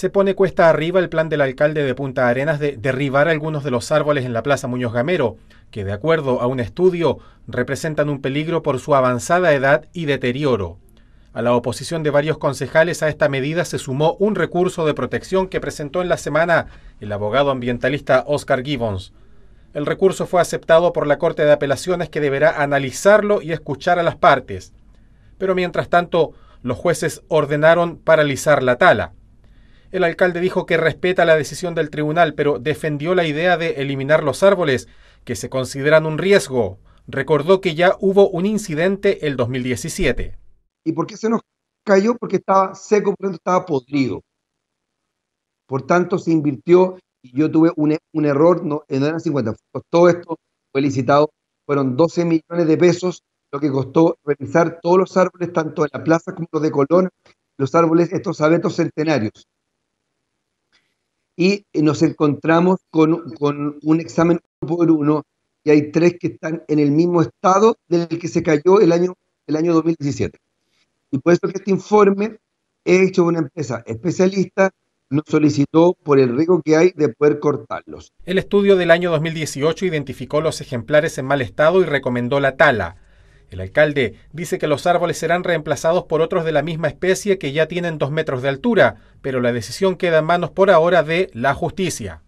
se pone cuesta arriba el plan del alcalde de Punta Arenas de derribar algunos de los árboles en la Plaza Muñoz Gamero, que de acuerdo a un estudio representan un peligro por su avanzada edad y deterioro. A la oposición de varios concejales a esta medida se sumó un recurso de protección que presentó en la semana el abogado ambientalista Oscar Gibbons. El recurso fue aceptado por la Corte de Apelaciones que deberá analizarlo y escuchar a las partes. Pero mientras tanto, los jueces ordenaron paralizar la tala. El alcalde dijo que respeta la decisión del tribunal, pero defendió la idea de eliminar los árboles, que se consideran un riesgo. Recordó que ya hubo un incidente el 2017. ¿Y por qué se nos cayó? Porque estaba seco, por tanto estaba podrido. Por tanto, se invirtió y yo tuve un, error, no, eran 50. Todo esto fue licitado, fueron 12 millones de pesos lo que costó realizar todos los árboles, tanto en la plaza como los de Colón, los árboles, estos abetos centenarios y nos encontramos con, un examen uno por uno y hay tres que están en el mismo estado del que se cayó el año, el año 2017. Y puesto eso que este informe es hecho una empresa especialista nos solicitó por el riesgo que hay de poder cortarlos. El estudio del año 2018 identificó los ejemplares en mal estado y recomendó la tala. El alcalde dice que los árboles serán reemplazados por otros de la misma especie que ya tienen dos metros de altura, pero la decisión queda en manos por ahora de la justicia.